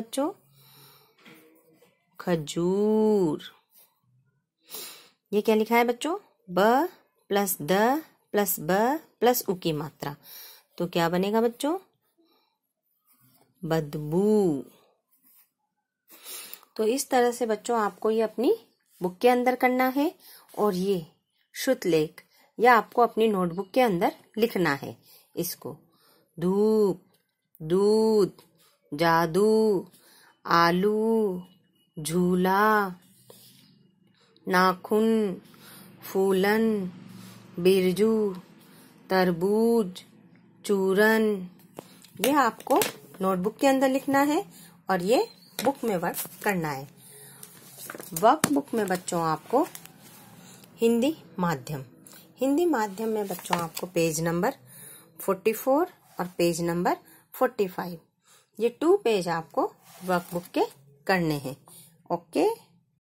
बच्चों खजूर ये क्या लिखा है बच्चों ब प्लस द प्लस ब प्लस उ की मात्रा तो क्या बनेगा बच्चों बदबू तो इस तरह से बच्चों आपको ये अपनी बुक के अंदर करना है और ये श्रुत लेख या आपको अपनी नोटबुक के अंदर लिखना है इसको धूप दूध जादू आलू झूला नाखून फूलन बिरजू तरबूज चूरन ये आपको नोटबुक के अंदर लिखना है और ये बुक में वर्क करना है वर्क बुक में बच्चों आपको हिंदी माध्यम हिंदी माध्यम में बच्चों आपको पेज नंबर 44 और पेज नंबर 45 ये टू पेज आपको वर्कबुक के करने हैं ओके